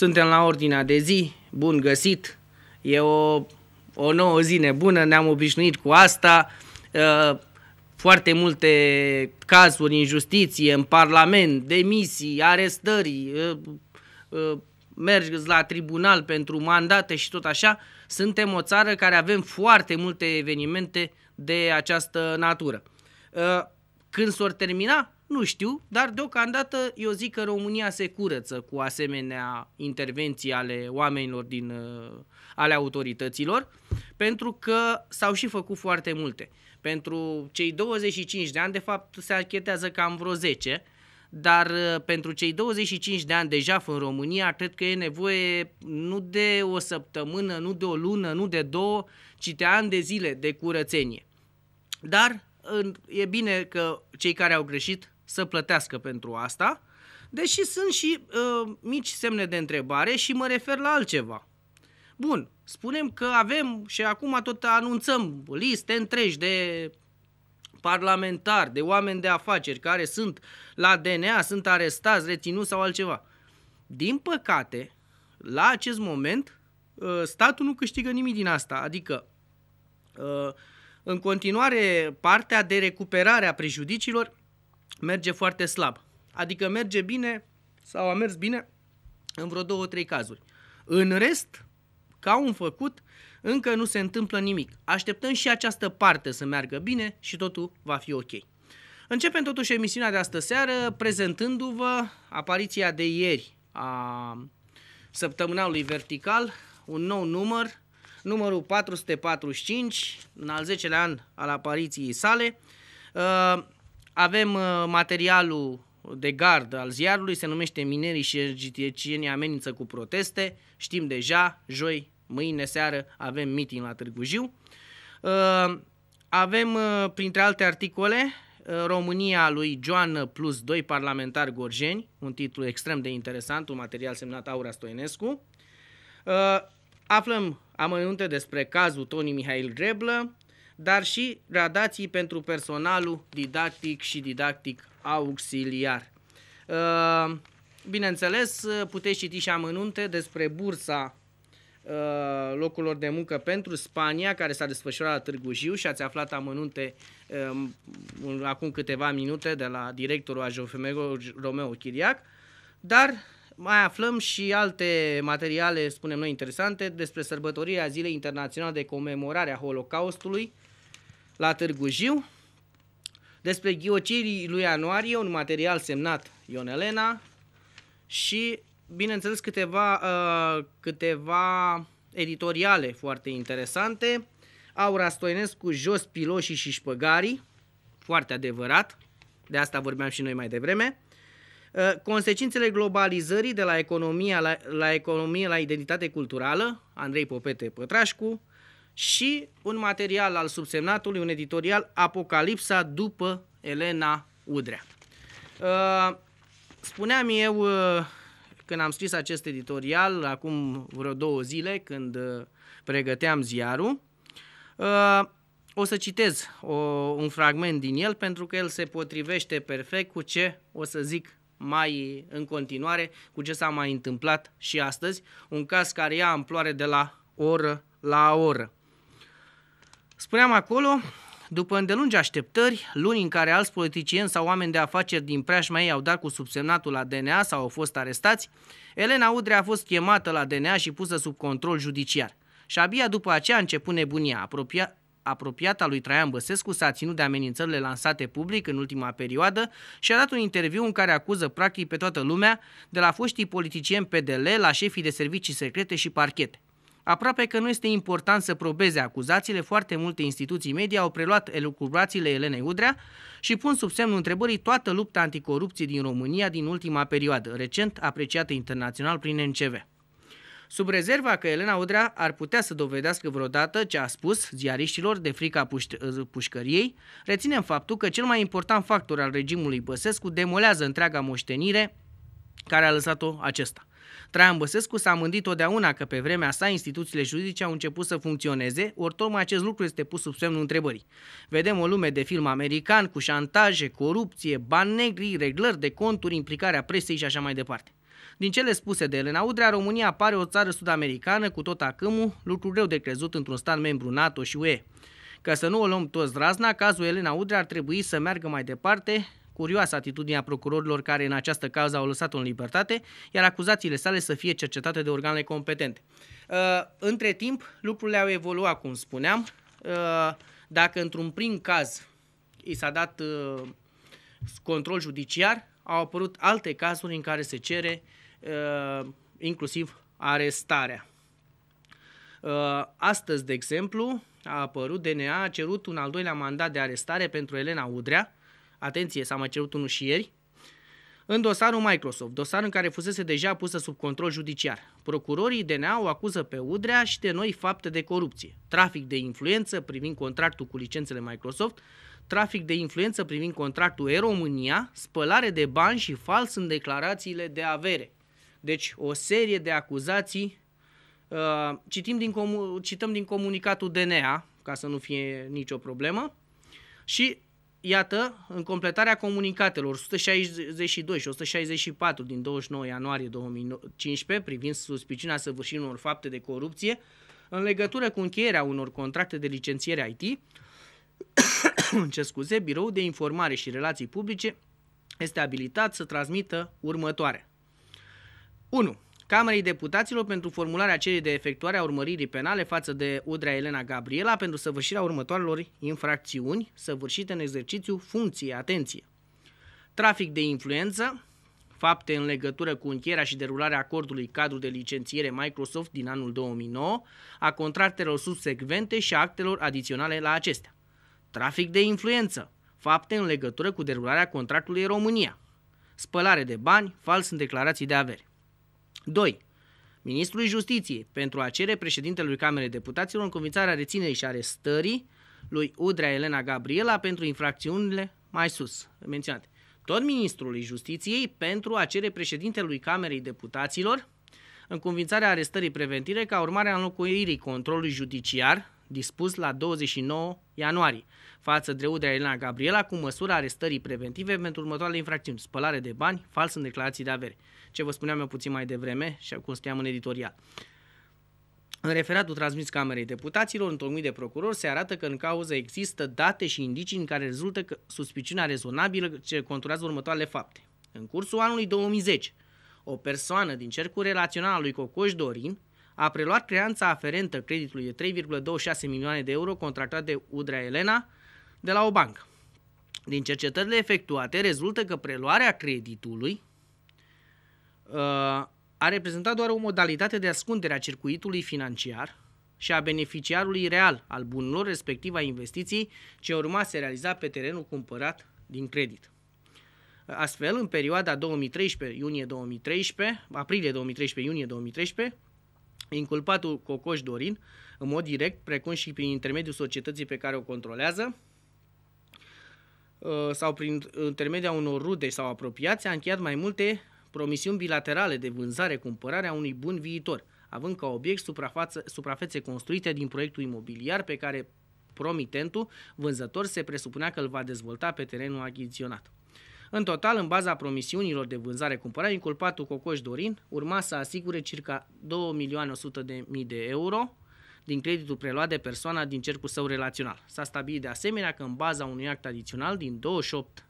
Suntem la ordinea de zi, bun găsit, e o, o nouă zi nebună, ne-am obișnuit cu asta, uh, foarte multe cazuri în justiție, în parlament, demisii, arestări, uh, uh, mergi la tribunal pentru mandate și tot așa, suntem o țară care avem foarte multe evenimente de această natură. Când s-or termina nu știu, dar deocamdată eu zic că România se curăță cu asemenea intervenții ale oamenilor din, uh, ale autorităților, pentru că s-au și făcut foarte multe. Pentru cei 25 de ani, de fapt, se achetează cam vreo 10, dar uh, pentru cei 25 de ani de jaf în România, cred că e nevoie nu de o săptămână, nu de o lună, nu de două, ci de ani de zile de curățenie. Dar e bine că cei care au greșit să plătească pentru asta, deși sunt și uh, mici semne de întrebare și mă refer la altceva. Bun, spunem că avem și acum tot anunțăm liste întregi de parlamentari, de oameni de afaceri care sunt la DNA, sunt arestați, reținuți sau altceva. Din păcate, la acest moment, uh, statul nu câștigă nimic din asta. Adică, uh, în continuare, partea de recuperare a prejudiciilor merge foarte slab. Adică merge bine sau a mers bine în vreo două, trei cazuri. În rest, ca un făcut, încă nu se întâmplă nimic. Așteptăm și această parte să meargă bine și totul va fi ok. Începem totuși emisiunea de astă seară prezentându-vă apariția de ieri a săptămânalului vertical, un nou număr, numărul 445, în al 10-lea an al apariției sale. Uh, avem uh, materialul de gard al ziarului, se numește Minerii și Ergitiecienii amenință cu proteste. Știm deja, joi, mâine seară avem meeting la Târgu Jiu. Uh, avem, uh, printre alte articole, România lui Joan plus 2 parlamentari gorjeni, un titlu extrem de interesant, un material semnat Aura Stoinescu. Aflăm amănunte despre cazul Toni Mihail Greblă, dar și gradații pentru personalul didactic și didactic auxiliar. Uh, bineînțeles, puteți citi și amănunte despre bursa uh, locurilor de muncă pentru Spania, care s-a desfășurat la Târgu Jiu și ați aflat amănunte um, acum câteva minute de la directorul AJOFM Romeo Chiriac, dar mai aflăm și alte materiale, spunem noi, interesante despre sărbătorirea Zilei Internaționale de Comemorare a Holocaustului, la Târgu Jiu. Despre ghiocirii lui Ianuarie, un material semnat Ion Elena și, bineînțeles, câteva, uh, câteva editoriale foarte interesante. Aura Stoinescu, Jos Piloșii și Șpăgarii, foarte adevărat, de asta vorbeam și noi mai devreme. Uh, consecințele globalizării de la economie la, la economie la identitate culturală, Andrei Popete Pătrașcu, și un material al subsemnatului, un editorial, Apocalipsa după Elena Udrea. Uh, spuneam eu uh, când am scris acest editorial, acum vreo două zile, când uh, pregăteam ziarul, o să citez o, un fragment din el pentru că el se potrivește perfect cu ce o să zic mai în continuare, cu ce s-a mai întâmplat și astăzi, un caz care ia amploare de la oră la oră. Spuneam acolo, după îndelungi așteptări, luni în care alți politicieni sau oameni de afaceri din preajma ei au dat cu subsemnatul la DNA sau au fost arestați, Elena Udrea a fost chemată la DNA și pusă sub control judiciar. Și abia după aceea a început nebunia. Apropia, apropiata lui Traian Băsescu s-a ținut de amenințările lansate public în ultima perioadă și a dat un interviu în care acuză practic pe toată lumea, de la foștii politicieni PDL la șefii de servicii secrete și parchete. Aproape că nu este important să probeze acuzațiile, foarte multe instituții media au preluat elucubrațiile Elenei Udrea și pun sub semnul întrebării toată lupta anticorupție din România din ultima perioadă, recent apreciată internațional prin NCV. Sub rezerva că Elena Udrea ar putea să dovedească vreodată ce a spus ziariștilor de frica puș- ă, pușcăriei, reținem faptul că cel mai important factor al regimului Băsescu demolează întreaga moștenire care a lăsat-o acesta. Traian Băsescu s-a mândit totdeauna că pe vremea sa instituțiile juridice au început să funcționeze, ori tocmai acest lucru este pus sub semnul întrebării. Vedem o lume de film american cu șantaje, corupție, bani negri, reglări de conturi, implicarea presei și așa mai departe. Din cele spuse de Elena Udrea, România apare o țară sud-americană cu tot acâmul, lucru greu de crezut într-un stat membru NATO și UE. Ca să nu o luăm toți razna, cazul Elena Udrea ar trebui să meargă mai departe curioasă atitudinea procurorilor care în această cauză au lăsat-o în libertate, iar acuzațiile sale să fie cercetate de organele competente. Uh, între timp, lucrurile au evoluat, cum spuneam. Uh, dacă într-un prim caz i s-a dat uh, control judiciar, au apărut alte cazuri în care se cere inclusiv arestarea. Astăzi, de exemplu, a apărut, DNA a cerut un al doilea mandat de arestare pentru Elena Udrea, Atenție, s-a mai cerut unul și ieri. În dosarul Microsoft, dosar în care fusese deja pusă sub control judiciar, procurorii DNA o acuză pe Udrea și de noi fapte de corupție, trafic de influență privind contractul cu licențele Microsoft, trafic de influență privind contractul E-România, spălare de bani și fals în declarațiile de avere. Deci o serie de acuzații. Uh, citim din comu- cităm din comunicatul DNA, ca să nu fie nicio problemă. Și iată, în completarea comunicatelor 162 și 164 din 29 ianuarie 2015 privind suspiciunea săvârșirii unor fapte de corupție în legătură cu încheierea unor contracte de licențiere IT, ce scuze, Biroul de Informare și Relații Publice este abilitat să transmită următoare. 1. Camerei Deputaților pentru formularea cererii de efectuare a urmăririi penale față de Udrea Elena Gabriela pentru săvârșirea următoarelor infracțiuni săvârșite în exercițiu funcției, atenție, trafic de influență, fapte în legătură cu încheierea și derularea acordului cadru de licențiere Microsoft din anul 2009, a contractelor subsecvente și a actelor adiționale la acestea. Trafic de influență, fapte în legătură cu derularea contractului România, spălare de bani, fals în declarații de avere. 2. Ministrului Justiției pentru a cere președintelui Camerei Deputaților convințarea reținerii și arestării lui Udrea Elena Gabriela pentru infracțiunile mai sus menționate. Tot ministrului Justiției pentru a cere președintelui Camerei Deputaților în convințarea arestării preventive ca urmare a înlocuirii controlului judiciar dispus la 29 ianuarie față de Udrea Elena Gabriela cu măsura arestării preventive pentru următoarele infracțiuni, spălare de bani, fals în declarații de avere, ce vă spuneam eu puțin mai devreme și acum spuneam în editorial. În referatul transmis Camerei Deputaților, întocmit de procuror, se arată că în cauză există date și indicii în care rezultă că suspiciunea rezonabilă ce conturează următoarele fapte. În cursul anului 2010, o persoană din cercul relațional al lui Cocoș Dorin, a preluat creanța aferentă creditului de 3,26 milioane de euro contractat de Udrea Elena de la o bancă. Din cercetările efectuate rezultă că preluarea creditului uh, a reprezentat doar o modalitate de ascundere a circuitului financiar și a beneficiarului real al bunurilor, respectiv a investiției ce urma să realiza pe terenul cumpărat din credit. Astfel, în perioada 2013, iunie 2013, aprilie 2013, iunie 2013, inculpatul Cocoș Dorin, în mod direct, precum și prin intermediul societății pe care o controlează, uh, sau prin intermediul unor rude sau apropiați, a încheiat mai multe promisiuni bilaterale de vânzare-cumpărare a unui bun viitor, având ca obiect suprafețe construite din proiectul imobiliar pe care promitentul vânzător se presupunea că îl va dezvolta pe terenul achiziționat. În total, în baza promisiunilor de vânzare-cumpărare, inculpatul Cocoș Dorin urma să asigure circa 2.100.000 de euro din creditul preluat de persoana din cercul său relațional. S-a stabilit de asemenea că în baza unui act adițional din 28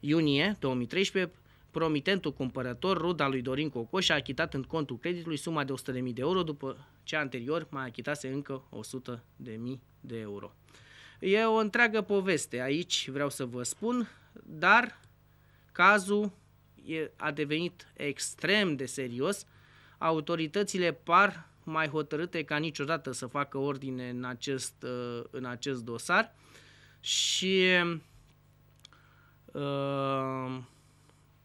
iunie 2013, Promitentul cumpărător, ruda lui Dorin Cocoș, a achitat în contul creditului suma de 100.000 de euro, după ce anterior mai achitase încă 100.000 de euro. E o întreagă poveste aici, vreau să vă spun, dar Cazul a devenit extrem de serios. Autoritățile par mai hotărâte ca niciodată să facă ordine în acest, uh, în acest dosar și uh,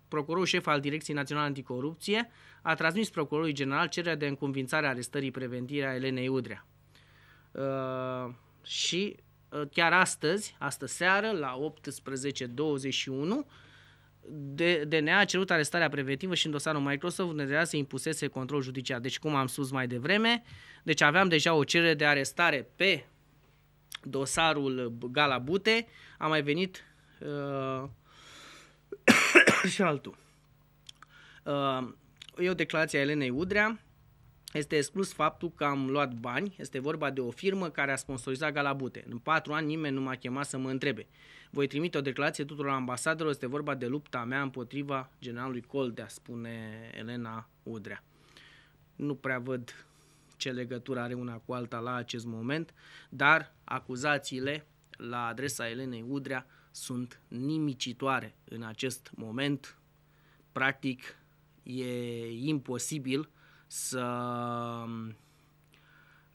procurorul șef al Direcției Naționale Anticorupție a transmis procurorului general cererea de înconvințare a arestării preventive a Elenei Udrea. Uh, și uh, chiar astăzi, astă seară, la 18.21, de, DNA a cerut arestarea preventivă și în dosarul Microsoft unde se impusese control judiciar. Deci, cum am spus mai devreme, deci aveam deja o cerere de arestare pe dosarul Gala Bute, a mai venit uh, și altul. Uh, e o declarație a Elenei Udrea, este exclus faptul că am luat bani, este vorba de o firmă care a sponsorizat Galabute. În patru ani nimeni nu m-a chemat să mă întrebe. Voi trimite o declarație tuturor ambasadelor, este vorba de lupta mea împotriva generalului Coldea, spune Elena Udrea. Nu prea văd ce legătură are una cu alta la acest moment, dar acuzațiile la adresa Elenei Udrea sunt nimicitoare în acest moment. Practic, e imposibil să,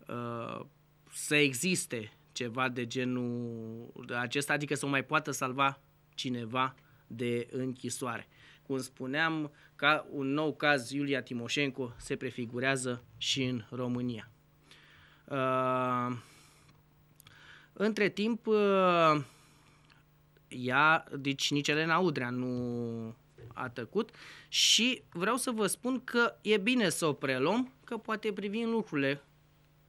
uh, să existe ceva de genul acesta, adică să o mai poată salva cineva de închisoare. Cum spuneam, ca un nou caz Iulia Timoșenco se prefigurează și în România. Uh, între timp, uh, ea, deci nici Elena Udrea nu, a tăcut și vreau să vă spun că e bine să o preluăm, că poate privim lucrurile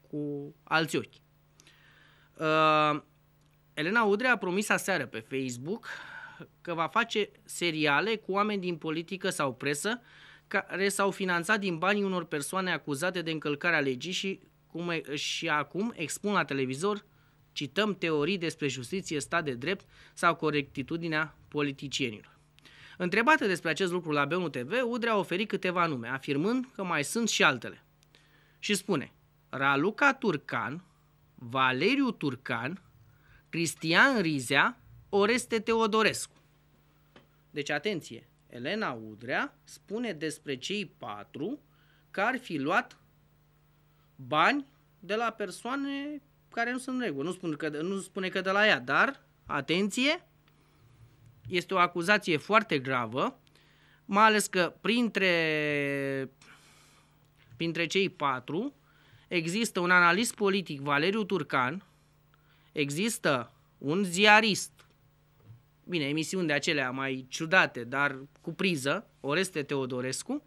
cu alți ochi. Uh, Elena Udrea a promis aseară pe Facebook că va face seriale cu oameni din politică sau presă care s-au finanțat din banii unor persoane acuzate de încălcarea legii și, cum, e, și acum expun la televizor, cităm teorii despre justiție, stat de drept sau corectitudinea politicienilor. Întrebată despre acest lucru la B1 TV, Udrea a oferit câteva nume, afirmând că mai sunt și altele. Și spune, Raluca Turcan, Valeriu Turcan, Cristian Rizea, Oreste Teodorescu. Deci atenție, Elena Udrea spune despre cei patru că ar fi luat bani de la persoane care nu sunt în regulă. Nu spune că, nu spune că de la ea, dar, atenție, este o acuzație foarte gravă, mai ales că printre, printre cei patru există un analist politic, Valeriu Turcan, există un ziarist, bine, emisiuni de acelea mai ciudate, dar cu priză, Oreste Teodorescu,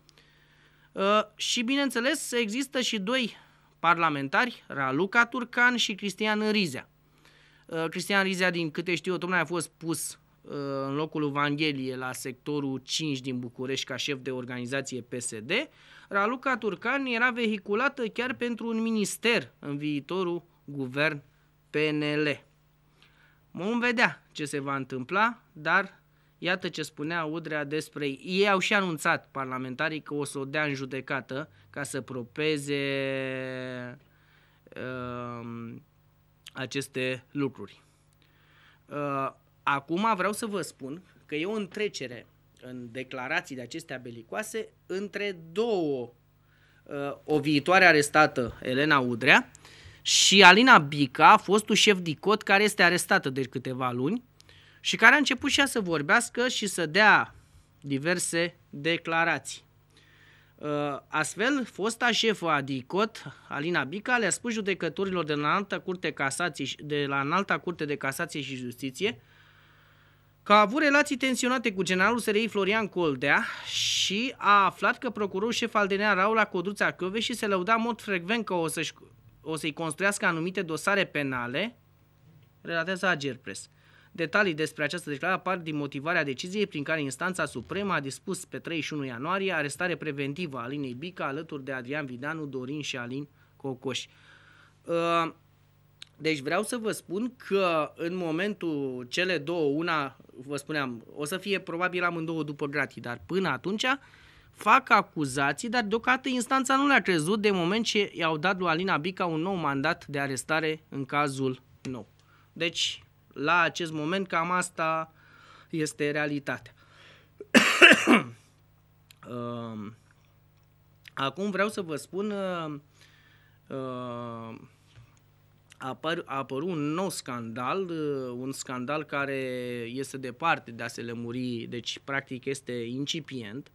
uh, și bineînțeles există și doi parlamentari, Raluca Turcan și Cristian Rizea. Uh, Cristian Rizea, din câte știu eu, tocmai a fost pus în locul Evanghelie la sectorul 5 din București ca șef de organizație PSD, Raluca Turcan era vehiculată chiar pentru un minister în viitorul guvern PNL. Vom vedea ce se va întâmpla, dar iată ce spunea Udrea despre ei. Ei au și anunțat parlamentarii că o să o dea în judecată ca să propeze uh, aceste lucruri. Uh, Acum vreau să vă spun că e o întrecere în declarații de acestea belicoase între două, uh, o viitoare arestată, Elena Udrea, și Alina Bica, fostul șef DICOT, care este arestată de câteva luni și care a început și ea să vorbească și să dea diverse declarații. Uh, astfel, fosta șefă a DICOT, Alina Bica, le-a spus judecătorilor de la Înalta Curte, Casație, de la Înalta Curte de Casație și Justiție că a avut relații tensionate cu generalul SRI Florian Coldea și a aflat că procurorul șef al DNA Raula Codruța Chiove și se lăuda în mod frecvent că o, să i o să construiască anumite dosare penale, relatează Agerpres. Detalii despre această declarație apar din motivarea deciziei prin care instanța supremă a dispus pe 31 ianuarie arestare preventivă a Alinei Bica alături de Adrian Vidanu, Dorin și Alin Cocoș. Uh, deci vreau să vă spun că în momentul cele două, una, vă spuneam, o să fie probabil amândouă după gratii, dar până atunci fac acuzații, dar deocată instanța nu le-a crezut de moment ce i-au dat lui Alina Bica un nou mandat de arestare în cazul nou. Deci, la acest moment, cam asta este realitatea. Ehm, acum vreau să vă spun uh, uh, a apărut un nou scandal, uh, un scandal care este departe de a se lămuri, deci practic este incipient.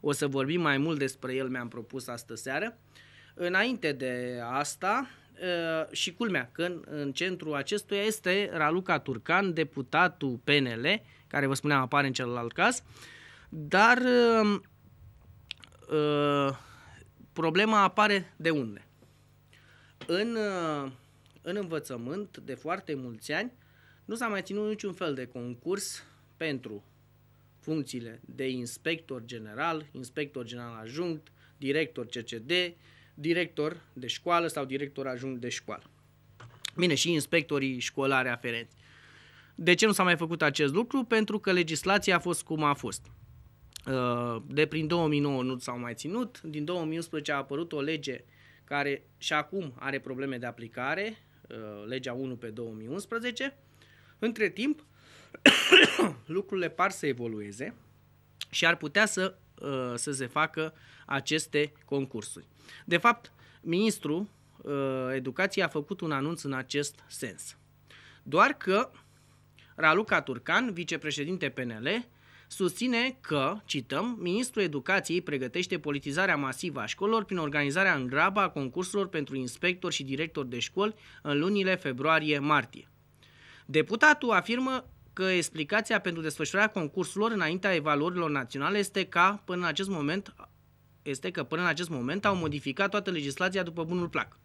O să vorbim mai mult despre el, mi-am propus astă seară. Înainte de asta, uh, și culmea că în, în centrul acestuia este Raluca Turcan, deputatul PNL, care vă spuneam apare în celălalt caz, dar uh, uh problema apare de unde? În uh, în învățământ de foarte mulți ani nu s-a mai ținut niciun fel de concurs pentru funcțiile de inspector general, inspector general ajunct, director CCD, director de școală sau director ajunct de școală. Bine, și inspectorii școlare aferenți. De ce nu s-a mai făcut acest lucru? Pentru că legislația a fost cum a fost. Uh, de prin 2009 nu s-au mai ținut, din 2011 a apărut o lege care și acum are probleme de aplicare, Uh, legea 1 pe 2011. Între timp, lucrurile par să evolueze și ar putea să, uh, să se facă aceste concursuri. De fapt, ministrul uh, educației a făcut un anunț în acest sens. Doar că Raluca Turcan, vicepreședinte PNL, susține că, cităm, Ministrul Educației pregătește politizarea masivă a școlilor prin organizarea în grabă a concursurilor pentru inspectori și directori de școli în lunile februarie-martie. Deputatul afirmă că explicația pentru desfășurarea concursurilor înaintea evaluărilor naționale este ca, până în acest moment, este că până în acest moment au modificat toată legislația după bunul plac.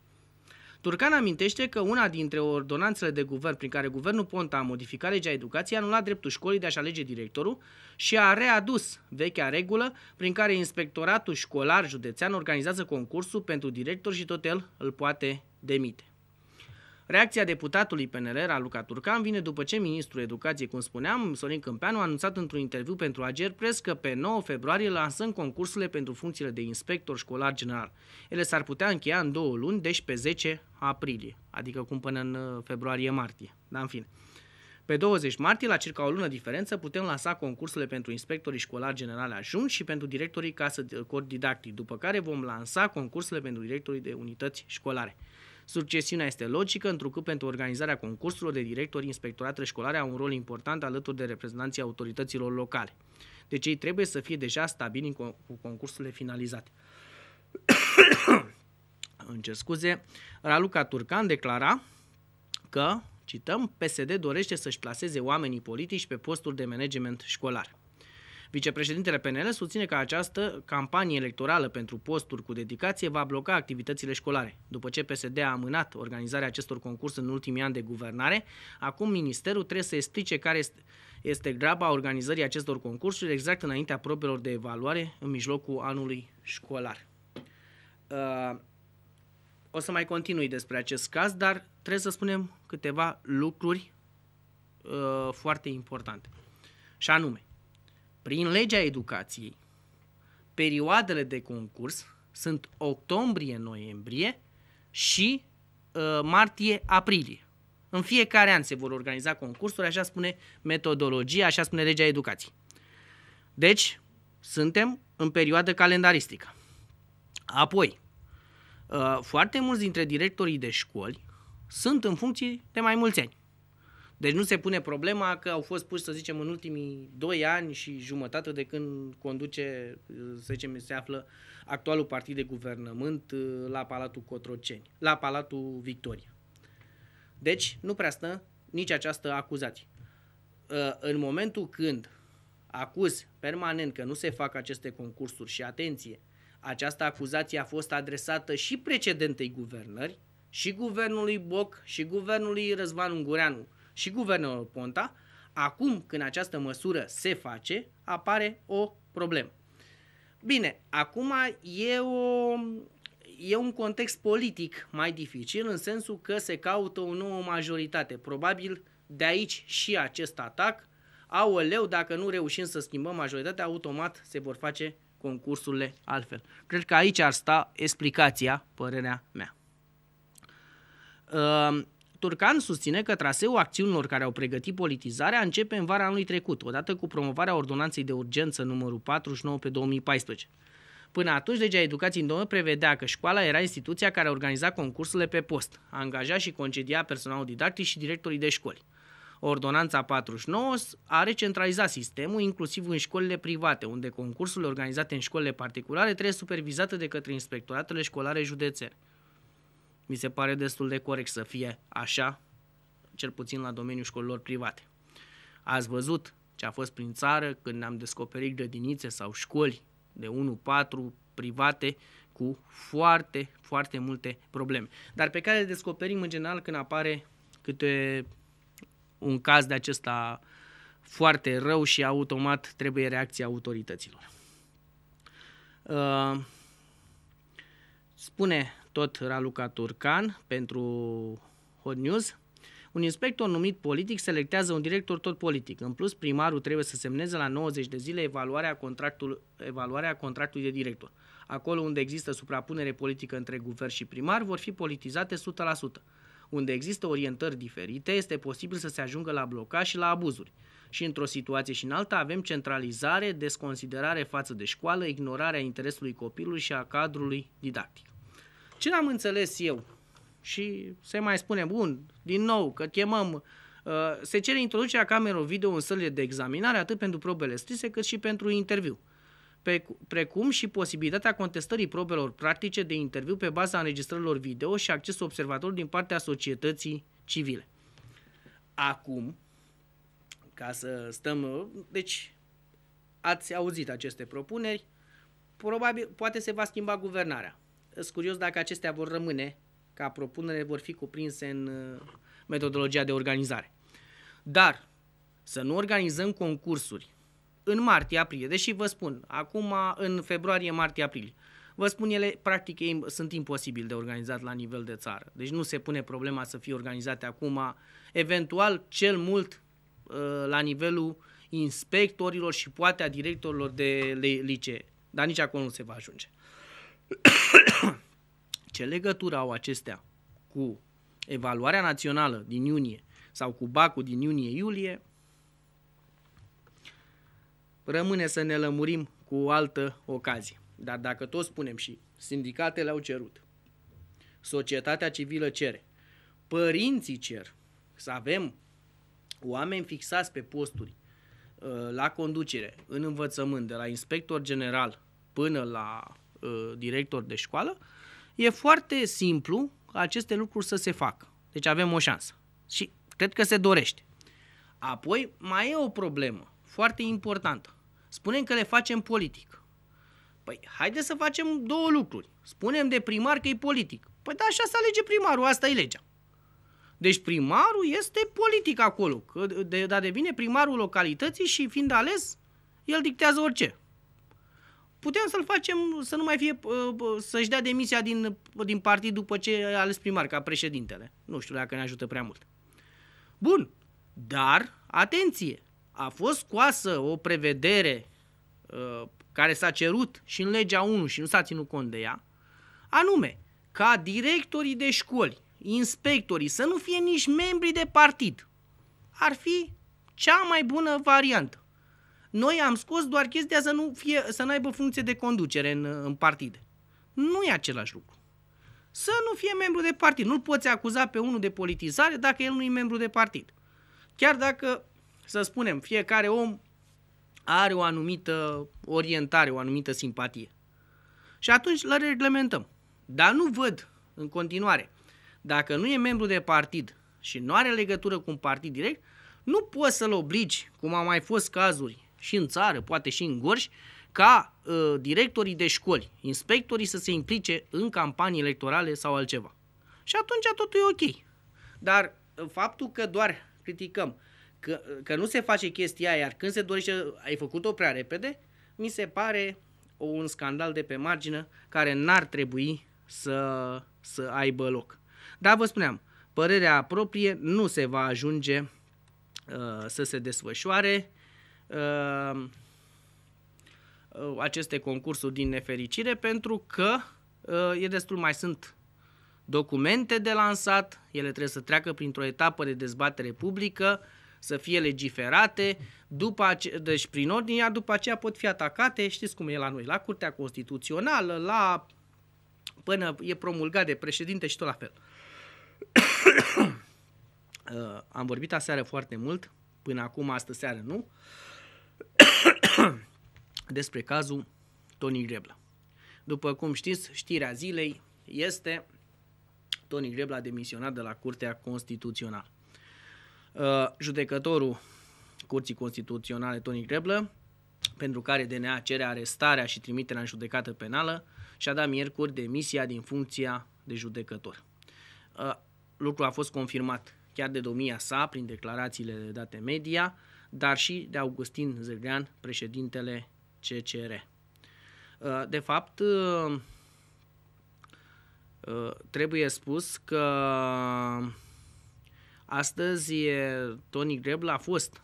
Turcan amintește că una dintre ordonanțele de guvern prin care guvernul Ponta a modificat legea educației anulat dreptul școlii de a-și alege directorul și a readus vechea regulă prin care inspectoratul școlar județean organizează concursul pentru director și tot el îl poate demite. Reacția deputatului PNL, Luca Turcan, vine după ce ministrul educației, cum spuneam, Sorin Câmpeanu, a anunțat într-un interviu pentru Ager Press că pe 9 februarie lansăm concursurile pentru funcțiile de inspector școlar general. Ele s-ar putea încheia în două luni, deci pe 10 aprilie, adică cum până în uh, februarie-martie. Dar în fine. Pe 20 martie, la circa o lună diferență, putem lansa concursurile pentru inspectorii școlari generali ajunși și pentru directorii casă de uh, cod didactic, după care vom lansa concursurile pentru directorii de unități școlare. Succesiunea este logică, întrucât pentru organizarea concursurilor de directori, inspectoratele școlare au un rol important alături de reprezentanții autorităților locale. Deci ei trebuie să fie deja stabili cu concursurile finalizate. În ce scuze, Raluca Turcan declara că, cităm, PSD dorește să-și placeze oamenii politici pe posturi de management școlar. Vicepreședintele PNL susține că această campanie electorală pentru posturi cu dedicație va bloca activitățile școlare. După ce PSD a amânat organizarea acestor concurs în ultimii ani de guvernare, acum ministerul trebuie să explice care este graba organizării acestor concursuri exact înaintea probelor de evaluare în mijlocul anului școlar. Uh, o să mai continui despre acest caz, dar trebuie să spunem câteva lucruri uh, foarte importante. Și anume, prin legea educației, perioadele de concurs sunt octombrie-noiembrie și uh, martie-aprilie. În fiecare an se vor organiza concursuri, așa spune metodologia, așa spune legea educației. Deci, suntem în perioadă calendaristică. Apoi, uh, foarte mulți dintre directorii de școli sunt în funcție de mai mulți ani. Deci nu se pune problema că au fost puși, să zicem, în ultimii doi ani și jumătate de când conduce, să zicem, se află actualul partid de guvernământ uh, la Palatul Cotroceni, la Palatul Victoria. Deci nu prea stă nici această acuzație. Uh, în momentul când acuz permanent că nu se fac aceste concursuri și atenție, această acuzație a fost adresată și precedentei guvernări, și guvernului Boc, și guvernului Răzvan Ungureanu, și guvernul Ponta, acum când această măsură se face, apare o problemă. Bine, acum e, o, e un context politic mai dificil în sensul că se caută o nouă majoritate. Probabil de aici și acest atac. Aoleu, dacă nu reușim să schimbăm majoritatea, automat se vor face concursurile altfel. Cred că aici ar sta explicația, părerea mea. Ehm, Turcan susține că traseul acțiunilor care au pregătit politizarea începe în vara anului trecut, odată cu promovarea ordonanței de urgență numărul 49 pe 2014. Până atunci, legea educației în domeniu prevedea că școala era instituția care organiza concursurile pe post, angaja și concedia personalul didactic și directorii de școli. Ordonanța 49 a recentralizat sistemul, inclusiv în școlile private, unde concursurile organizate în școlile particulare trebuie supervizate de către inspectoratele școlare județene. Mi se pare destul de corect să fie așa, cel puțin la domeniul școlilor private. Ați văzut ce a fost prin țară când am descoperit grădinițe sau școli de 1-4 private cu foarte, foarte multe probleme, dar pe care le descoperim în general când apare câte un caz de acesta foarte rău și automat trebuie reacția autorităților. Uh, spune tot Raluca Turcan pentru Hot News. Un inspector numit politic selectează un director tot politic. În plus, primarul trebuie să semneze la 90 de zile evaluarea, contractul, evaluarea contractului de director. Acolo unde există suprapunere politică între guvern și primar, vor fi politizate 100%. Unde există orientări diferite, este posibil să se ajungă la bloca și la abuzuri. Și într-o situație și în alta avem centralizare, desconsiderare față de școală, ignorarea interesului copilului și a cadrului didactic. Ce n-am înțeles eu? Și se mai spune, bun, din nou, că chemăm, uh, se cere introducerea camerelor video în sălile de examinare, atât pentru probele scrise, cât și pentru interviu, pe, precum și posibilitatea contestării probelor practice de interviu pe baza înregistrărilor video și accesul observatorilor din partea societății civile. Acum, ca să stăm, uh, deci ați auzit aceste propuneri, probabil, poate se va schimba guvernarea sunt curios dacă acestea vor rămâne ca propunere, vor fi cuprinse în uh, metodologia de organizare. Dar să nu organizăm concursuri în martie-aprilie, deși vă spun, acum în februarie-martie-aprilie, Vă spun, ele practic ei sunt imposibil de organizat la nivel de țară. Deci nu se pune problema să fie organizate acum, eventual cel mult uh, la nivelul inspectorilor și poate a directorilor de licee. Dar nici acolo nu se va ajunge. Ce legătură au acestea cu evaluarea națională din iunie sau cu bacul din iunie-iulie, rămâne să ne lămurim cu o altă ocazie. Dar dacă tot spunem și sindicatele au cerut, societatea civilă cere, părinții cer să avem oameni fixați pe posturi uh, la conducere, în învățământ, de la inspector general până la Uh, director de școală, e foarte simplu ca aceste lucruri să se facă. Deci avem o șansă și cred că se dorește. Apoi mai e o problemă foarte importantă. Spunem că le facem politic. Păi, haideți să facem două lucruri. Spunem de primar că e politic. Păi da, așa se alege primarul, asta e legea. Deci primarul este politic acolo, că de, dar devine primarul localității și fiind ales, el dictează orice puteam să-l facem să nu mai fie, uh, să-și dea demisia din, din partid după ce a ales primar ca președintele. Nu știu dacă ne ajută prea mult. Bun, dar, atenție, a fost scoasă o prevedere uh, care s-a cerut și în legea 1 și nu s-a ținut cont de ea, anume, ca directorii de școli, inspectorii, să nu fie nici membri de partid. Ar fi cea mai bună variantă. Noi am scos doar chestia să nu fie, să aibă funcție de conducere în, în partide. Nu e același lucru. Să nu fie membru de partid. Nu-l poți acuza pe unul de politizare dacă el nu e membru de partid. Chiar dacă, să spunem, fiecare om are o anumită orientare, o anumită simpatie. Și atunci le reglementăm. Dar nu văd în continuare. Dacă nu e membru de partid și nu are legătură cu un partid direct, nu poți să-l obligi, cum au mai fost cazuri și în țară, poate și în Gorj, ca uh, directorii de școli, inspectorii să se implice în campanii electorale sau altceva. Și atunci totul e ok. Dar ă, faptul că doar criticăm că, că nu se face chestia iar când se dorește, ai făcut-o prea repede, mi se pare un scandal de pe margine care n-ar trebui să, să aibă loc. Dar vă spuneam, părerea proprie nu se va ajunge uh, să se desfășoare Uh, uh, aceste concursuri din nefericire pentru că uh, e destul mai sunt documente de lansat, ele trebuie să treacă printr-o etapă de dezbatere publică, să fie legiferate, după ace- deci prin ordine, iar după aceea pot fi atacate, știți cum e la noi, la Curtea Constituțională, la până e promulgat de președinte și tot la fel. Uh, am vorbit aseară foarte mult, până acum, astă seară nu. despre cazul Tony Grebla. După cum știți, știrea zilei este Tony Grebla demisionat de la Curtea Constituțională. Uh, judecătorul Curții Constituționale, Tony Grebla, pentru care DNA cere arestarea și trimiterea în judecată penală, și-a dat miercuri demisia din funcția de judecător. Uh, lucrul a fost confirmat chiar de domnia sa, prin declarațiile date media, dar și de Augustin Zâglean, președintele CCR. Uh, de fapt, uh, uh, trebuie spus că astăzi Tony Grebl a fost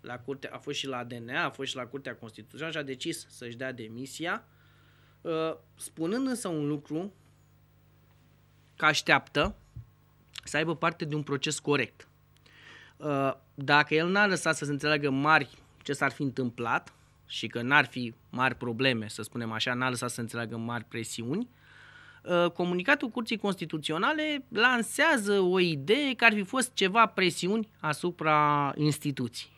la curte, a fost și la DNA, a fost și la Curtea Constituțională și a decis să-și dea demisia, spunând însă un lucru că așteaptă să aibă parte de un proces corect. Uh, dacă el n-a lăsat să se înțeleagă mari ce s-ar fi întâmplat și că n-ar fi mari probleme, să spunem așa, n-a lăsat să înțeleagă mari presiuni, uh, comunicatul Curții Constituționale lansează o idee că ar fi fost ceva presiuni asupra instituției.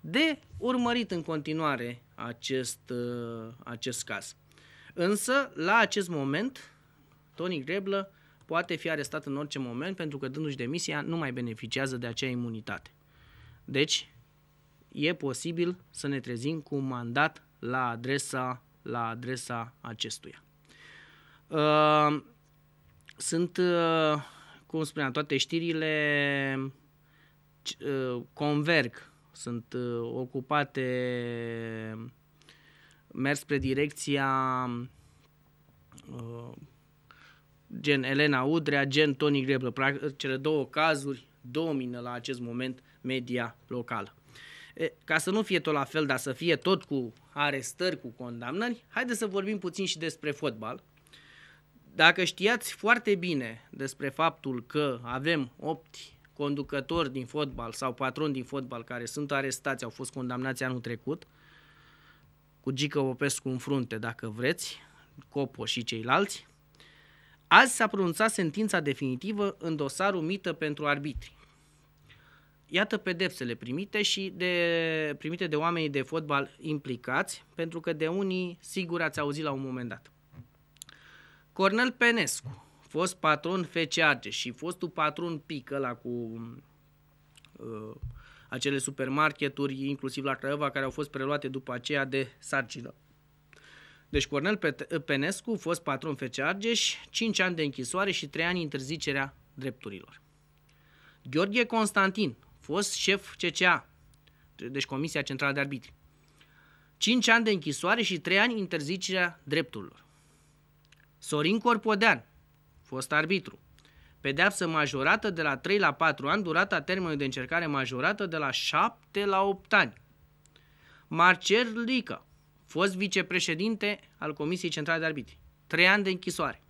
De urmărit în continuare acest, uh, acest caz. Însă, la acest moment, Tony Greblă poate fi arestat în orice moment pentru că dându-și demisia nu mai beneficiază de acea imunitate. Deci, e posibil să ne trezim cu un mandat la adresa, la adresa acestuia. Uh, sunt, uh, cum spuneam, toate știrile uh, converg, sunt ocupate, merg spre direcția gen Elena Udrea, gen Toni Greblă. Cele două cazuri domină la acest moment media locală. E, ca să nu fie tot la fel, dar să fie tot cu arestări, cu condamnări, haideți să vorbim puțin și despre fotbal. Dacă știați foarte bine despre faptul că avem opt conducători din fotbal sau patroni din fotbal care sunt arestați, au fost condamnați anul trecut, cu Gică Popescu în frunte, dacă vreți, Copo și ceilalți, Azi s-a pronunțat sentința definitivă în dosarul mită pentru arbitri. Iată pedepsele primite și de, primite de oamenii de fotbal implicați, pentru că de unii sigur ați auzit la un moment dat. Cornel Penescu, fost patron FCAG și fostul patron PIC, la cu uh, acele supermarketuri, inclusiv la Craiova, care au fost preluate după aceea de sarcină. Deci Cornel Penescu, fost patron FC Argeș, 5 ani de închisoare și 3 ani interzicerea drepturilor. Gheorghe Constantin, fost șef CCA, deci Comisia Centrală de Arbitri, 5 ani de închisoare și 3 ani interzicerea drepturilor. Sorin Corpodean, fost arbitru, pedeapsă majorată de la 3 la 4 ani, durata termenului de încercare majorată de la 7 la 8 ani. Marcel Lică, fost vicepreședinte al Comisiei Centrale de Arbitri, 3 ani de închisoare.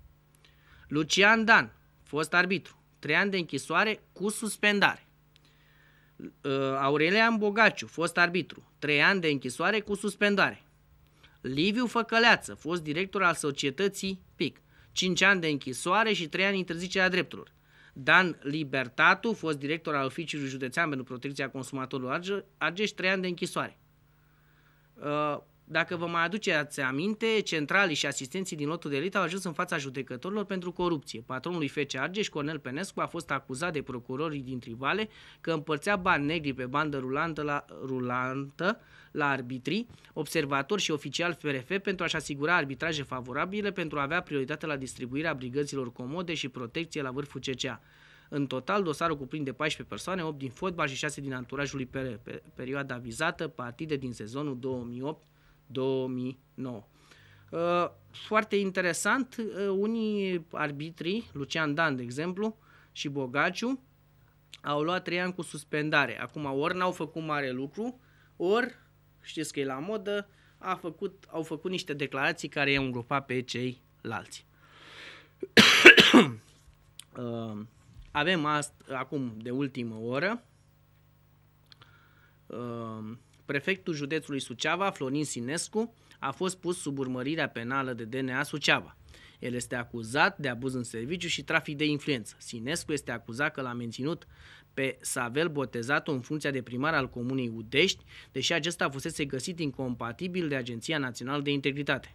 Lucian Dan, fost arbitru, 3 ani de închisoare cu suspendare. Uh, Aurelian Bogaciu, fost arbitru, 3 ani de închisoare cu suspendare. Liviu Făcăleață, fost director al societății PIC, 5 ani de închisoare și 3 ani interzicerea drepturilor. Dan Libertatu, fost director al Oficiului Județean pentru Protecția Consumatorului, Argeș, 3 ani de închisoare. Uh, dacă vă mai aduceți aminte, centralii și asistenții din lotul de elită au ajuns în fața judecătorilor pentru corupție. Patronului FC Argeș, Cornel Penescu, a fost acuzat de procurorii din tribale că împărțea bani negri pe bandă rulantă la, rulantă la arbitri, observatori și oficial FRF pentru a-și asigura arbitraje favorabile pentru a avea prioritate la distribuirea brigăților comode și protecție la vârful CCA. În total, dosarul cuprinde 14 persoane, 8 din fotbal și 6 din anturajul lui pe perioada vizată, partide din sezonul 2008 2009. Uh, foarte interesant, uh, unii arbitri, Lucian Dan, de exemplu, și Bogaciu, au luat trei ani cu suspendare. Acum, ori n-au făcut mare lucru, ori, știți că e la modă, a făcut, au făcut niște declarații care i-au îngropat pe cei lalți. Uh, avem ast- acum de ultimă oră Prefectul județului Suceava, Florin Sinescu, a fost pus sub urmărirea penală de DNA Suceava. El este acuzat de abuz în serviciu și trafic de influență. Sinescu este acuzat că l-a menținut pe Savel Botezatu în funcția de primar al comunei Udești, deși acesta fusese găsit incompatibil de Agenția Națională de Integritate.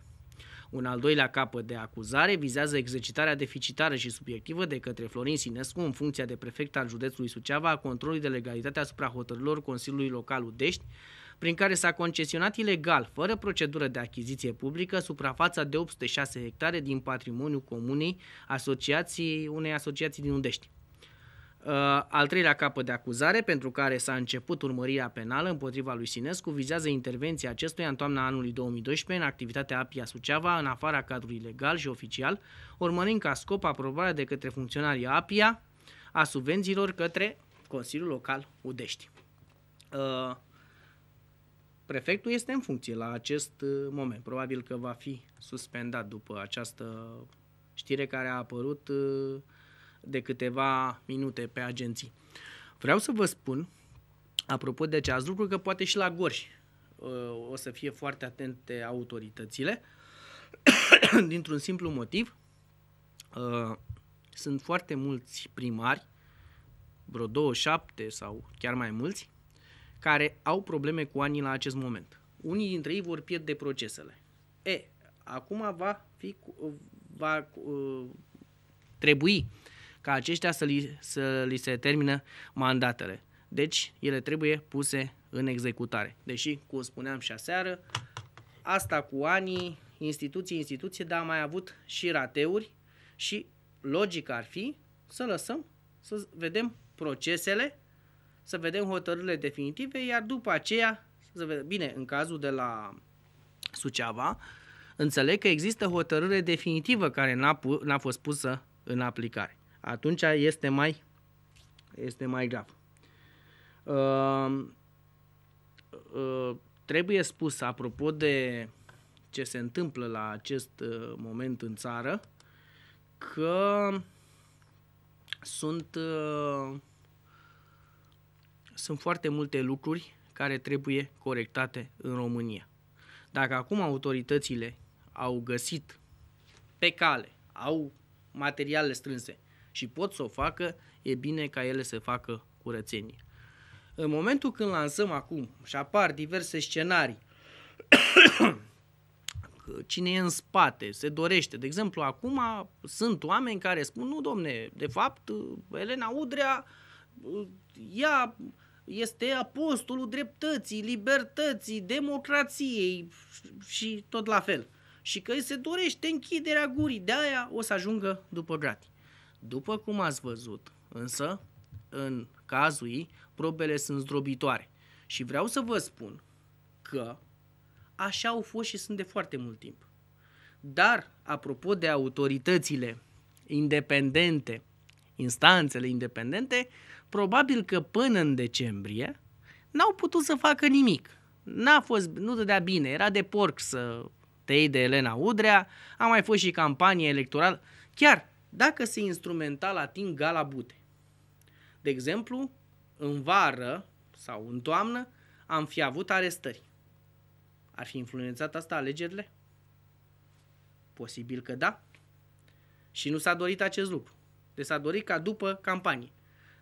Un al doilea capăt de acuzare vizează exercitarea deficitară și subiectivă de către Florin Sinescu în funcția de prefect al județului Suceava a controlului de legalitate asupra hotărârilor Consiliului Local Udești, prin care s-a concesionat ilegal, fără procedură de achiziție publică, suprafața de 806 hectare din patrimoniul comunei asociații, unei asociații din Undești. Uh, al treilea capăt de acuzare, pentru care s-a început urmărirea penală împotriva lui Sinescu, vizează intervenția acestuia în toamna anului 2012 în activitatea APIA Suceava, în afara cadrului legal și oficial, urmărind ca scop aprobarea de către funcționarii APIA a subvențiilor către Consiliul Local Udești. Uh, prefectul este în funcție la acest uh, moment. Probabil că va fi suspendat după această știre care a apărut uh, de câteva minute pe agenții. Vreau să vă spun, apropo de acest lucru, că poate și la Gorj uh, o să fie foarte atente autoritățile, dintr-un simplu motiv, sunt foarte mulți primari, vreo 27 sau chiar mai mulți, care au probleme cu anii la acest moment. Unii dintre ei vor pierde procesele. E, acum va fi, va uh, trebui ca aceștia să li, să li se termină mandatele. Deci, ele trebuie puse în executare. Deși, cum spuneam și aseară, asta cu anii, instituție, instituție, dar am mai avut și rateuri și logic ar fi să lăsăm să vedem procesele să vedem hotărârile definitive, iar după aceea, să vedem, bine, în cazul de la Suceava, înțeleg că există hotărâre definitivă care n-a, pu- n-a fost pusă în aplicare. Atunci este mai, este mai grav. Uh, uh, trebuie spus, apropo de ce se întâmplă la acest uh, moment în țară, că sunt uh, sunt foarte multe lucruri care trebuie corectate în România. Dacă acum autoritățile au găsit pe cale, au materiale strânse și pot să o facă, e bine ca ele să facă curățenie. În momentul când lansăm acum și apar diverse scenarii, cine e în spate, se dorește. De exemplu, acum sunt oameni care spun, nu domne, de fapt, Elena Udrea, ea este apostolul dreptății, libertății, democrației și tot la fel. Și că îi se dorește închiderea gurii, de aia o să ajungă după gratii. După cum ați văzut, însă, în cazul ei, probele sunt zdrobitoare. Și vreau să vă spun că așa au fost și sunt de foarte mult timp. Dar, apropo de autoritățile independente, instanțele independente, probabil că până în decembrie n-au putut să facă nimic. N-a fost, nu dădea bine, era de porc să te iei de Elena Udrea, a mai fost și campanie electorală. Chiar dacă se instrumenta la timp gala bute. De exemplu, în vară sau în toamnă am fi avut arestări. Ar fi influențat asta alegerile? Posibil că da. Și nu s-a dorit acest lucru. Deci s-a dorit ca după campanie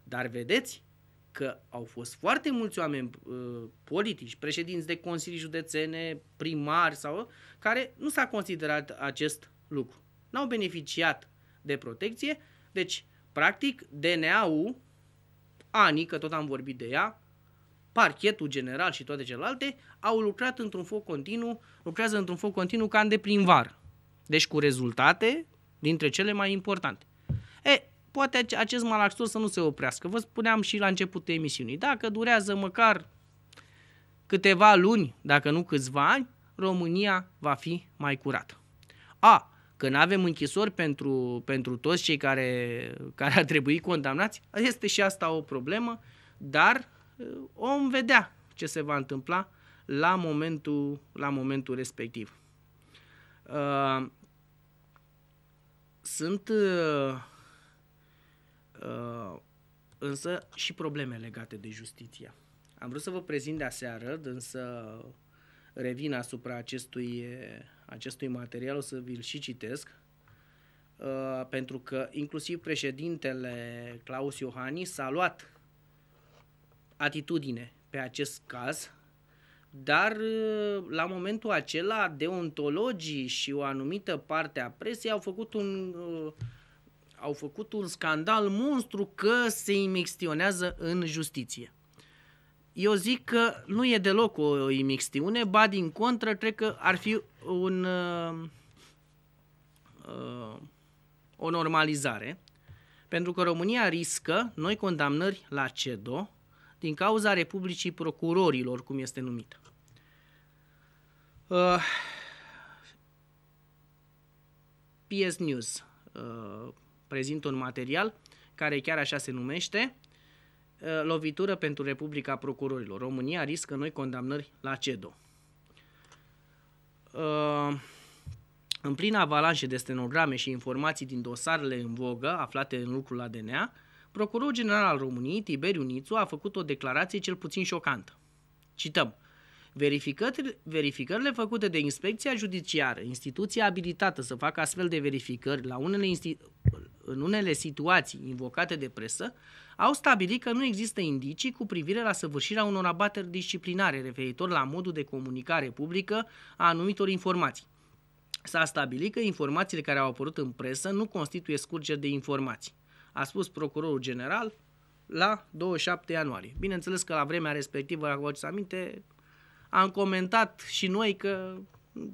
dar vedeți că au fost foarte mulți oameni uh, politici, președinți de consilii județene, primari sau care nu s-a considerat acest lucru. N-au beneficiat de protecție, deci practic DNA-ul, anii că tot am vorbit de ea, parchetul general și toate celelalte, au lucrat într-un foc continuu, lucrează într-un foc continuu ca în de prin var. Deci cu rezultate dintre cele mai importante poate acest malaxtor să nu se oprească. Vă spuneam și la începutul emisiunii, dacă durează măcar câteva luni, dacă nu câțiva ani, România va fi mai curată. A, că nu avem închisori pentru, pentru toți cei care, care ar trebui condamnați, este și asta o problemă, dar uh, om vedea ce se va întâmpla la momentul, la momentul respectiv. Uh, sunt uh, Uh, însă și probleme legate de justiția. Am vrut să vă prezint de aseară, însă revin asupra acestui, acestui material, o să vi-l și citesc, uh, pentru că inclusiv președintele Claus Iohannis a luat atitudine pe acest caz, dar uh, la momentul acela deontologii și o anumită parte a presiei au făcut un uh, au făcut un scandal monstru că se imixtionează în justiție. Eu zic că nu e deloc o imixtiune, ba din contră, cred că ar fi un, uh, uh, o normalizare, pentru că România riscă noi condamnări la CEDO din cauza Republicii Procurorilor, cum este numită. Uh, PS News uh, Prezint un material care chiar așa se numește uh, Lovitură pentru Republica Procurorilor. România riscă noi condamnări la CEDO. Uh, în plină avalanșe de stenograme și informații din dosarele în vogă aflate în lucrul DNA, Procurorul General al României, Tiberiu Nițu, a făcut o declarație cel puțin șocantă. Cităm. verificările făcute de inspecția judiciară, instituția abilitată să facă astfel de verificări la unele, insti- în unele situații invocate de presă, au stabilit că nu există indicii cu privire la săvârșirea unor abateri disciplinare referitor la modul de comunicare publică a anumitor informații. S-a stabilit că informațiile care au apărut în presă nu constituie scurgeri de informații, a spus procurorul general la 27 ianuarie. Bineînțeles că la vremea respectivă, dacă vă aminte, am comentat și noi că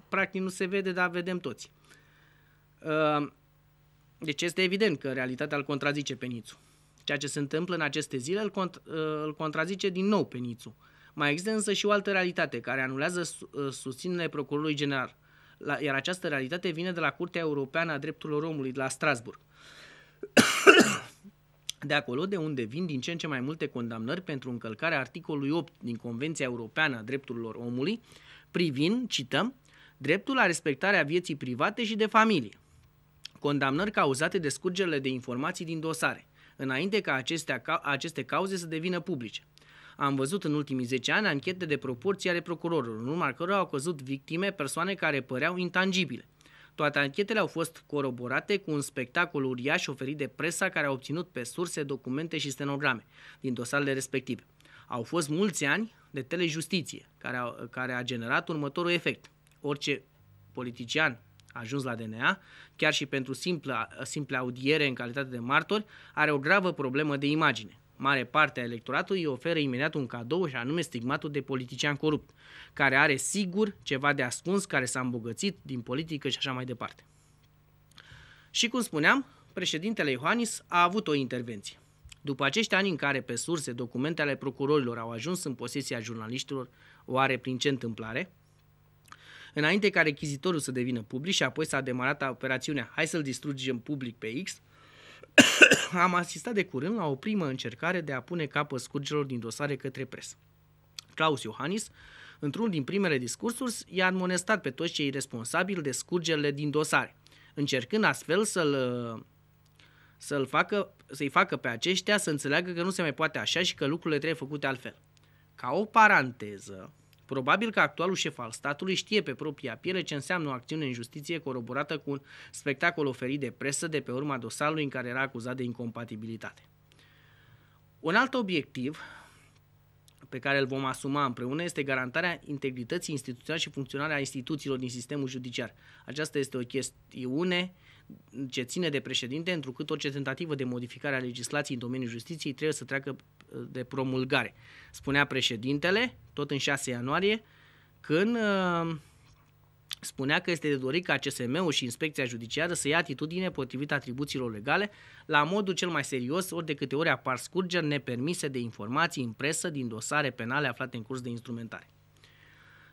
practic nu se vede, dar vedem toți. Uh, deci este evident că realitatea îl contrazice pe Nițu. Ceea ce se întâmplă în aceste zile îl, cont, uh, îl contrazice din nou pe Nițu. Mai există însă și o altă realitate care anulează uh, susținerea procurorului general, la, iar această realitate vine de la Curtea Europeană a Drepturilor Omului, de la Strasburg. De acolo de unde vin din ce în ce mai multe condamnări pentru încălcarea articolului 8 din Convenția Europeană a Drepturilor Omului, privind, cităm, dreptul la respectarea vieții private și de familie condamnări cauzate de scurgerile de informații din dosare, înainte ca acestea, ca, aceste cauze să devină publice. Am văzut în ultimii 10 ani anchete de proporții ale procurorilor, în urma cărora au căzut victime persoane care păreau intangibile. Toate anchetele au fost coroborate cu un spectacol uriaș oferit de presa care a obținut pe surse documente și stenograme din dosarele respective. Au fost mulți ani de telejustiție, care a, care a generat următorul efect. Orice politician ajuns la DNA, chiar și pentru simplă, simple audiere în calitate de martor, are o gravă problemă de imagine. Mare parte a electoratului îi oferă imediat un cadou și anume stigmatul de politician corupt, care are sigur ceva de ascuns, care s-a îmbogățit din politică și așa mai departe. Și cum spuneam, președintele Iohannis a avut o intervenție. După acești ani în care pe surse documentele procurorilor au ajuns în posesia jurnaliștilor, oare prin ce întâmplare? înainte ca rechizitorul să devină public și apoi s-a demarat operațiunea hai să-l distrugem public pe X, am asistat de curând la o primă încercare de a pune capăt scurgerilor din dosare către presă. Claus Iohannis, într-unul din primele discursuri, i-a admonestat pe toți cei responsabili de scurgerile din dosare, încercând astfel să-l să-l facă, să-i facă pe aceștia să înțeleagă că nu se mai poate așa și că lucrurile trebuie făcute altfel. Ca o paranteză, Probabil că actualul șef al statului știe pe propria piele ce înseamnă o acțiune în justiție coroborată cu un spectacol oferit de presă de pe urma dosarului în care era acuzat de incompatibilitate. Un alt obiectiv pe care îl vom asuma împreună este garantarea integrității instituționale și funcționarea instituțiilor din sistemul judiciar. Aceasta este o chestiune uh, ce ține de președinte, întrucât orice tentativă de modificare a legislației în domeniul justiției trebuie să treacă uh, de promulgare. Spunea președintele, tot în 6 ianuarie, când uh, spunea că este de dorit ca CSM-ul și inspecția judiciară să ia atitudine potrivit atribuțiilor legale, la modul cel mai serios, ori de câte ori apar scurgeri nepermise de informații în presă din dosare penale aflate în curs de instrumentare.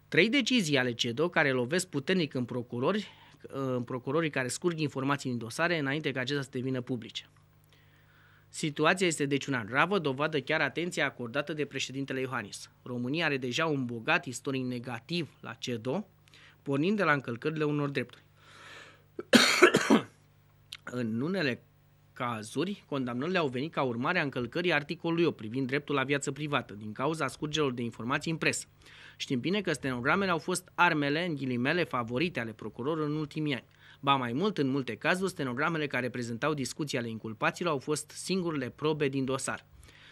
Trei decizii ale CEDO care lovesc puternic în procurori Uh, procurorii care scurg informații din dosare înainte ca acestea să devină publice. Situația este deci una gravă, dovadă chiar atenția acordată de președintele Iohannis. România are deja un bogat istoric negativ la CEDO, pornind de la încălcările unor drepturi. în unele cazuri, condamnările au venit ca urmare a încălcării articolului 8 privind dreptul la viață privată, din cauza scurgerilor de informații în presă. Știm bine că stenogramele au fost armele, în ghilimele, favorite ale procurorului în ultimii ani. Ba mai mult, în multe cazuri, stenogramele care prezentau discuții ale inculpaților au fost singurele probe din dosar.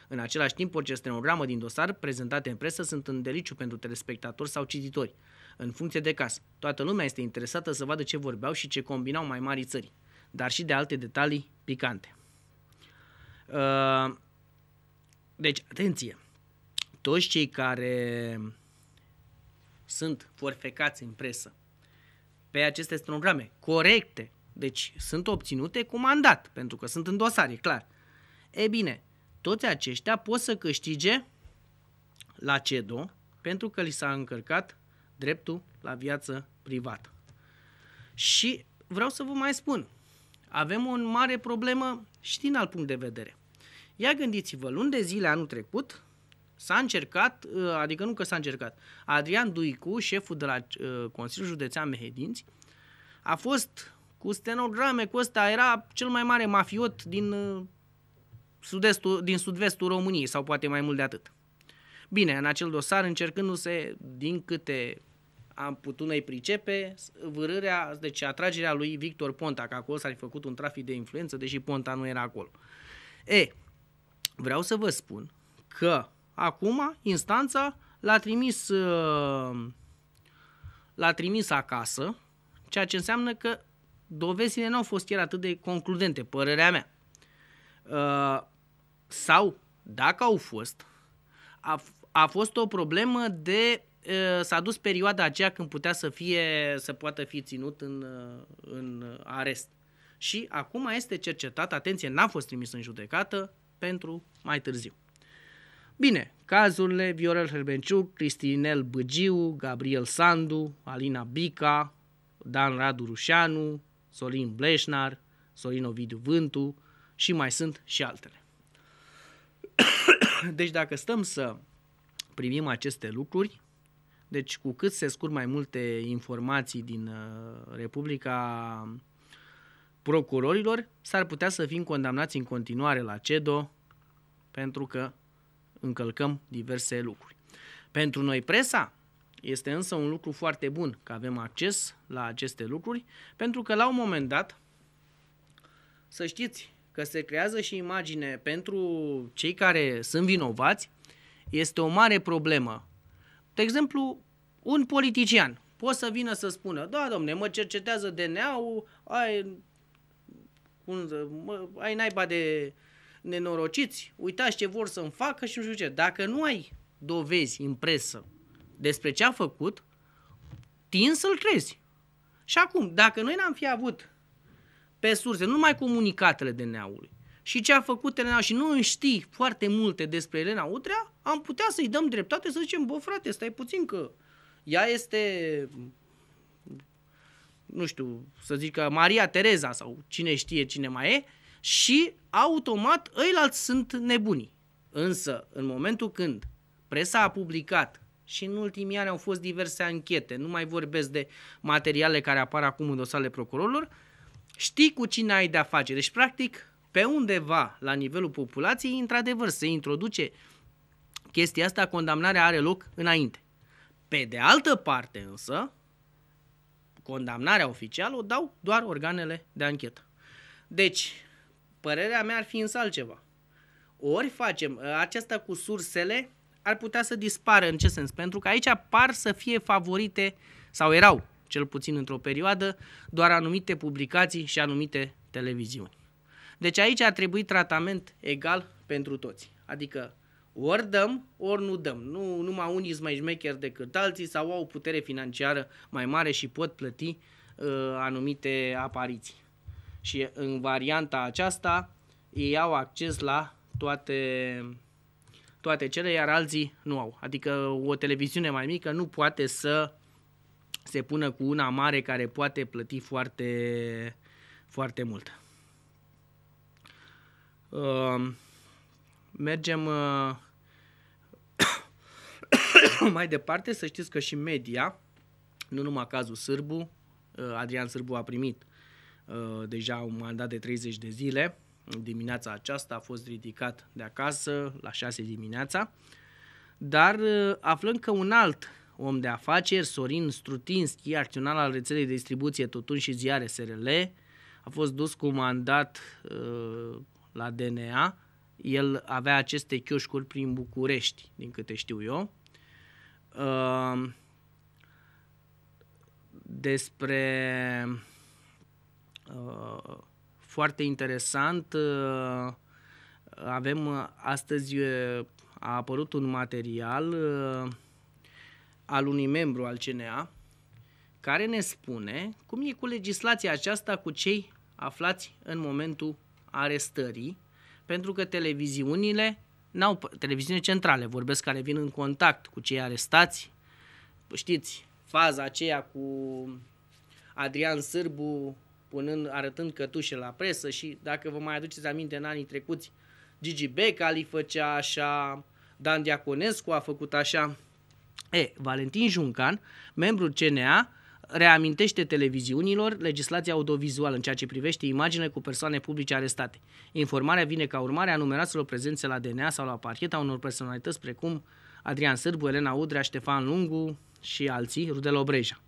În același timp, orice stenogramă din dosar prezentate în presă sunt în deliciu pentru telespectatori sau cititori, în funcție de caz. Toată lumea este interesată să vadă ce vorbeau și ce combinau mai mari țări, dar și de alte detalii picante. Ă, deci, atenție! Toți cei care sunt forfecați în presă pe aceste stenograme corecte, deci sunt obținute cu mandat, pentru că sunt în dosar, e clar. E bine, toți aceștia pot să câștige la CEDO pentru că li s-a încărcat dreptul la viață privată. Și vreau să vă mai spun, avem o mare problemă și din alt punct de vedere. Ia gândiți-vă, luni de zile anul trecut, S-a încercat, uh, adică nu că s-a încercat. Adrian Duicu, șeful de la uh, Consiliul Județean Mehedinți, a fost cu stenograme, cu ăsta era cel mai mare mafiot din uh, sud vestul din sud-vestul României sau poate mai mult de atât. Bine, în acel dosar, încercându-se, din câte am putut noi pricepe, vârârea, deci atragerea lui Victor Ponta, că acolo s-a făcut un trafic de influență, deși Ponta nu era acolo. E, vreau să vă spun că Acum, instanța l-a trimis, uh, l-a trimis acasă, ceea ce înseamnă că dovezile nu au fost chiar atât de concludente, părerea mea. Uh, sau, dacă au fost, a, a fost o problemă de uh, s-a dus perioada aceea când putea să fie, să poată fi ținut în, în arest. Și acum este cercetat, atenție, n-a fost trimis în judecată pentru mai târziu. Bine, cazurile Viorel Herbenciu, Cristinel Băgiu, Gabriel Sandu, Alina Bica, Dan Radu Rușanu, Solin Bleșnar, Solin Ovidiu Vântu și mai sunt și altele. Deci dacă stăm să primim aceste lucruri, deci cu cât se scurg mai multe informații din uh, Republica Procurorilor, s-ar putea să fim condamnați în continuare la CEDO pentru că încălcăm diverse lucruri. Pentru noi presa este însă un lucru foarte bun că avem acces la aceste lucruri, pentru că la un moment dat, să știți că se creează și imagine pentru cei care sunt vinovați, este o mare problemă. De exemplu, un politician poate să vină să spună, da, domne, mă cercetează DNA-ul, ai, ai naiba de nenorociți, uitați ce vor să-mi facă și nu știu ce. Dacă nu ai dovezi în presă despre ce a făcut, tin să-l crezi. Și acum, dacă noi n-am fi avut pe surse, nu numai comunicatele de neaului, și ce a făcut Elena și nu știi foarte multe despre Elena Utrea, am putea să-i dăm dreptate să zicem, bă frate, stai puțin că ea este, nu știu, să zic că Maria Tereza sau cine știe cine mai e și automat ăilalți sunt nebuni. Însă, în momentul când presa a publicat și în ultimii ani au fost diverse anchete, nu mai vorbesc de materiale care apar acum în dosarele procurorilor, știi cu cine ai de-a face. Deci, practic, pe undeva la nivelul populației, într-adevăr, se introduce chestia asta, condamnarea are loc înainte. Pe de altă parte însă, condamnarea oficială o dau doar organele de anchetă. Deci, Părerea mea ar fi însă altceva. Ori facem ă, aceasta cu sursele, ar putea să dispară. În ce sens? Pentru că aici par să fie favorite, sau erau, cel puțin într-o perioadă, doar anumite publicații și anumite televiziuni. Deci aici ar trebui tratament egal pentru toți. Adică ori dăm, ori nu dăm. Nu numai unii sunt mai șmecheri decât alții sau au putere financiară mai mare și pot plăti uh, anumite apariții. Și în varianta aceasta ei au acces la toate, toate cele, iar alții nu au. Adică o televiziune mai mică nu poate să se pună cu una mare care poate plăti foarte, foarte mult. Uh, mergem uh, mai departe, să știți că și media, nu numai cazul Sârbu, uh, Adrian Sârbu a primit Uh, deja un mandat de 30 de zile. Dimineața aceasta a fost ridicat de acasă la 6 dimineața, dar uh, aflând că un alt om de afaceri, Sorin Strutinski, acțional al rețelei de distribuție Totun și Ziare SRL, a fost dus cu mandat uh, la DNA. El avea aceste chioșcuri prin București, din câte știu eu. Uh, despre Uh, foarte interesant. Uh, avem uh, astăzi a apărut un material al unui membru al CNA care ne spune cum e cu legislația aceasta cu cei aflați în momentul arestării, pentru că televiziunile n-au, televiziune centrale, vorbesc care vin în contact cu cei arestați, știți, faza aceea cu Adrian Sârbu punând, arătând cătușe la presă și dacă vă mai aduceți aminte în anii trecuți, Gigi Becali făcea așa, Dan Diaconescu a făcut așa. E, Valentin Juncan, membru CNA, reamintește televiziunilor legislația audiovizuală în ceea ce privește imagine cu persoane publice arestate. Informarea vine ca urmare a numeroaselor prezențe la DNA sau la parcheta unor personalități precum Adrian Sârbu, Elena Udrea, Ștefan Lungu și alții, Rudel Obreja.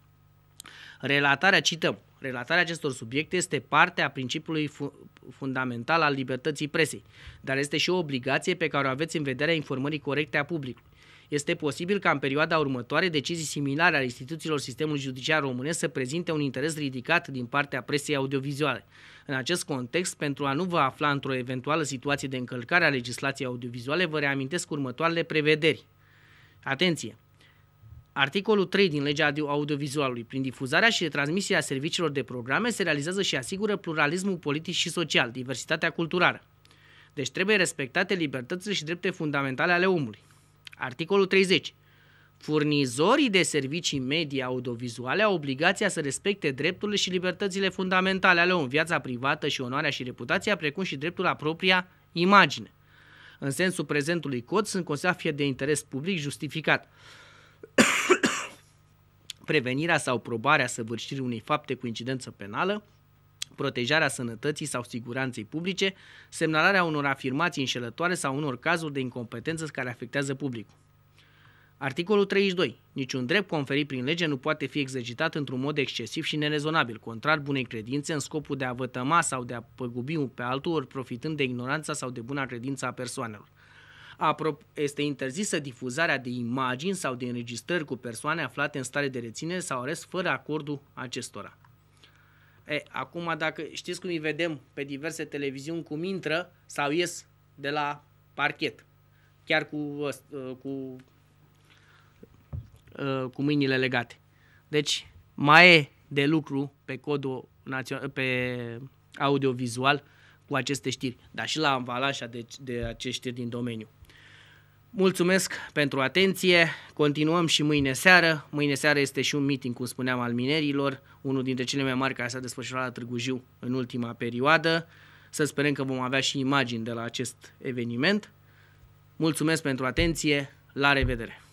Relatarea, cităm, relatarea acestor subiecte este parte a principiului fu- fundamental al libertății presei, dar este și o obligație pe care o aveți în vederea informării corecte a publicului. Este posibil ca în perioada următoare decizii similare ale instituțiilor sistemului judiciar românesc să prezinte un interes ridicat din partea presei audiovizuale. În acest context, pentru a nu vă afla într-o eventuală situație de încălcare a legislației audiovizuale, vă reamintesc următoarele prevederi. Atenție! Articolul 3 din legea audiovizualului, prin difuzarea și retransmisia serviciilor de programe, se realizează și asigură pluralismul politic și social, diversitatea culturală. Deci trebuie respectate libertățile și drepte fundamentale ale omului. Articolul 30. Furnizorii de servicii media audiovizuale au obligația să respecte drepturile și libertățile fundamentale ale omului, viața privată și onoarea și reputația, precum și dreptul la propria imagine. În sensul prezentului cod sunt considerat fie de interes public justificat prevenirea sau probarea săvârșirii unei fapte cu incidență penală, protejarea sănătății sau siguranței publice, semnalarea unor afirmații înșelătoare sau unor cazuri de incompetență care afectează publicul. Articolul 32. Niciun drept conferit prin lege nu poate fi exercitat într-un mod excesiv și nerezonabil, contrar bunei credințe, în scopul de a vătăma sau de a păgubi un pe altul, ori profitând de ignoranța sau de buna credință a persoanelor este interzisă difuzarea de imagini sau de înregistrări cu persoane aflate în stare de reținere sau arest fără acordul acestora. E, acum, dacă știți cum îi vedem pe diverse televiziuni cum intră sau ies de la parchet, chiar cu, ă, cu, ă, cu mâinile legate. Deci, mai e de lucru pe codul național, pe audiovizual cu aceste știri, dar și la ambalașa de, de acești știri din domeniu. Mulțumesc pentru atenție, continuăm și mâine seară. Mâine seară este și un meeting, cum spuneam, al minerilor, unul dintre cele mai mari care s-a desfășurat la Târgu Jiu în ultima perioadă. Să sperăm că vom avea și imagini de la acest eveniment. Mulțumesc pentru atenție, la revedere!